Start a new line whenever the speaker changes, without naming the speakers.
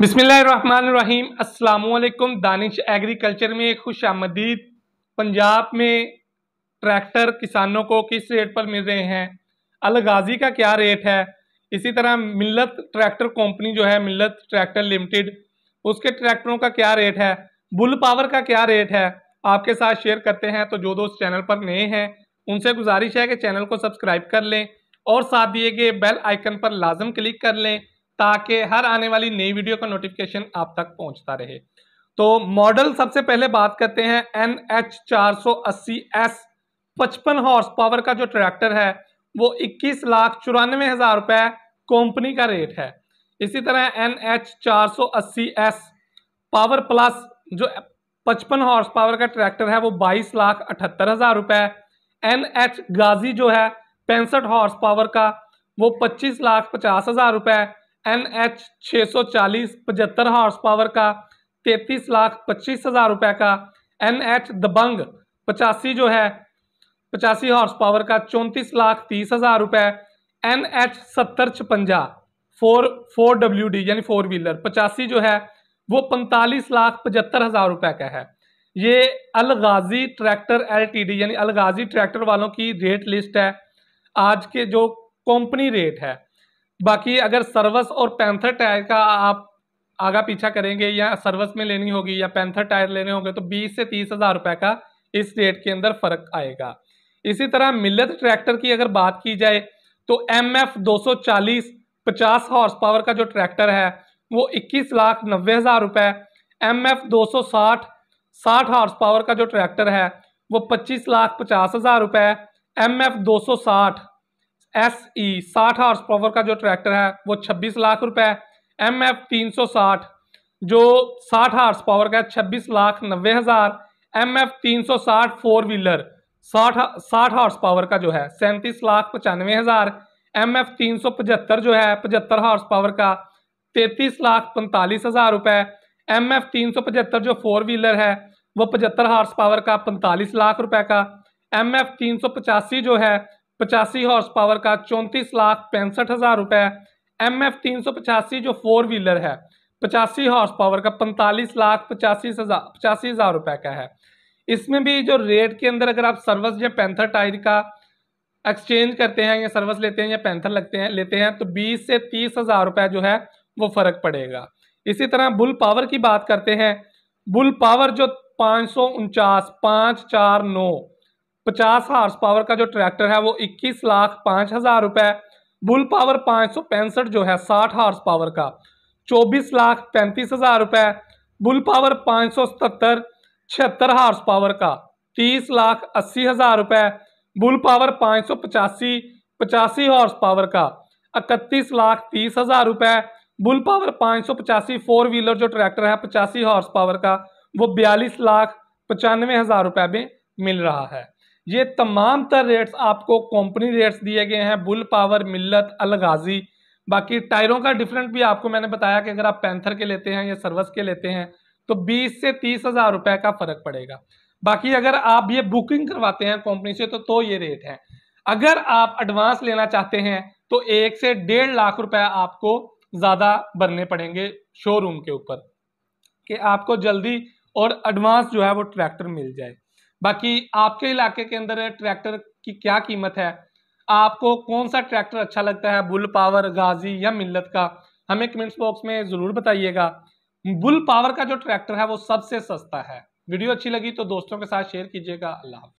बिसमीम् अल्लाम दानिश एग्रीकल्चर में खुश आमदीद पंजाब में ट्रैक्टर किसानों को किस रेट पर मिल रहे हैं अलगाजी का क्या रेट है इसी तरह मिलत ट्रैक्टर कंपनी जो है मिलत ट्रैक्टर लिमिटेड उसके ट्रैक्टरों का क्या रेट है बुल पावर का क्या रेट है आपके साथ शेयर करते हैं तो जो दोस्त चैनल पर नए हैं उनसे गुजारिश है कि चैनल को सब्सक्राइब कर लें और साथ दिए गए बेल आइकन पर लाजम क्लिक कर लें ताकि हर आने वाली नई वीडियो का नोटिफिकेशन आप तक पहुंचता रहे तो मॉडल सबसे पहले बात करते हैं एन एच चार सौ अस्सी एस पचपन हॉर्स पावर का जो ट्रैक्टर है वो इक्कीस लाख चौरानवे हजार रुपए कंपनी का रेट है इसी तरह एन एच चार सौ अस्सी एस पावर प्लस जो पचपन हॉर्स पावर का ट्रैक्टर है वो बाईस लाख अठहत्तर हजार रुपए एन एच गाजी जो है पैंसठ हॉर्स पावर का वो पच्चीस लाख पचास हजार रुपए एन एच छः सौ चालीस पचहत्तर हॉर्स पावर का तैतीस लाख पच्चीस हज़ार रुपये का एन एच दबंग पचासी जो है पचासी हॉर्स पावर का चौंतीस लाख तीस हज़ार रुपये एन एच सत्तर छपंजा फोर फोर डब्ल्यू डी यानी फोर व्हीलर पचासी जो है वो पैंतालीस लाख पचहत्तर हज़ार रुपये का है ये अलगाजी ट्रैक्टर एलटीडी यानी अलगाजी ट्रैक्टर वालों की रेट लिस्ट है आज के जो कंपनी रेट है बाकी अगर सर्वस और पैंथर टायर का आप आगा पीछा करेंगे या सर्वस में लेनी होगी या पैंथर टायर लेने होंगे तो बीस से तीस हजार रुपये का इस रेट के अंदर फर्क आएगा इसी तरह मिलत ट्रैक्टर की अगर बात की जाए तो एम एफ दो सौ चालीस पचास हॉर्स पावर का जो ट्रैक्टर है वो इक्कीस लाख नब्बे हज़ार रुपये एम एफ दो सौ साठ साठ हॉर्स पावर का जो ट्रैक्टर है वो पच्चीस लाख पचास हज़ार रुपये एम एफ दो सौ साठ एस ई साठ हॉर्स पावर का जो ट्रैक्टर है वो छब्बीस लाख रुपए एम एफ तीन सौ साठ जो साठ हार्स पावर का छब्बीस लाख नब्बे हज़ार एम एफ तीन सौ साठ फोर व्हीलर साठ साठ हॉर्स पावर का जो है सैंतीस लाख पचानवे हज़ार एम एफ तीन सौ पचहत्तर जो है पचहत्तर हार्स पावर का तैंतीस लाख पैंतालीस हज़ार रुपये एम एफ तीन सौ पचहत्तर जो फोर व्हीलर है वो पचहत्तर हार्स पावर का पैंतालीस लाख रुपए का एम एफ तीन सौ पचासी जो है पचासी हॉर्स पावर का चौंतीस लाख पैंसठ हज़ार रुपये एम एफ तीन सौ पचासी जो फोर व्हीलर है पचासी हॉर्स पावर का पैंतालीस लाख पचासी हज़ार पचासी हज़ार रुपये का है इसमें भी जो रेट के अंदर अगर आप सर्विस या पैंथर टायर का एक्सचेंज करते हैं या सर्विस लेते हैं या पैंथर लगते हैं लेते हैं तो बीस से तीस हज़ार रुपये जो है वो फ़र्क पड़ेगा इसी तरह बुल पावर की बात करते हैं बुल पावर जो पाँच सौ उनचास पाँच चार नौ पचास हार्स पावर का जो ट्रैक्टर है वो इक्कीस लाख पाँच हज़ार रुपये बुल पावर पाँच सौ पैंसठ जो है साठ हार्स पावर का चौबीस लाख पैंतीस हज़ार रुपये बुल पावर पाँच सौ सतर छिहत्तर हार्स पावर का तीस लाख अस्सी हज़ार रुपये बुल पावर पाँच सौ पचासी पचासी हॉर्स पावर का इकतीस लाख तीस हज़ार रुपये बुल पावर पाँच सौ पचासी फोर व्हीलर जो ट्रैक्टर है पचासी हॉर्स पावर का वो बयालीस लाख पचानवे हज़ार रुपये में मिल रहा है ये तमाम तर रेट्स आपको कंपनी रेट्स दिए गए हैं बुल पावर मिल्लत अलगाजी बाकी टायरों का डिफरेंट भी आपको मैंने बताया कि अगर आप पैंथर के लेते हैं या सर्वस के लेते हैं तो बीस से तीस हज़ार रुपये का फ़र्क पड़ेगा बाकी अगर आप ये बुकिंग करवाते हैं कंपनी से तो, तो ये रेट है अगर आप एडवांस लेना चाहते हैं तो एक से डेढ़ लाख रुपए आपको ज़्यादा भरने पड़ेंगे शोरूम के ऊपर कि आपको जल्दी और एडवांस जो है वो ट्रैक्टर मिल जाए बाकी आपके इलाके के अंदर ट्रैक्टर की क्या कीमत है आपको कौन सा ट्रैक्टर अच्छा लगता है बुल पावर गाजी या मिल्लत का हमें कमेंट्स बॉक्स में ज़रूर बताइएगा बुल पावर का जो ट्रैक्टर है वो सबसे सस्ता है वीडियो अच्छी लगी तो दोस्तों के साथ शेयर कीजिएगा अल्लाह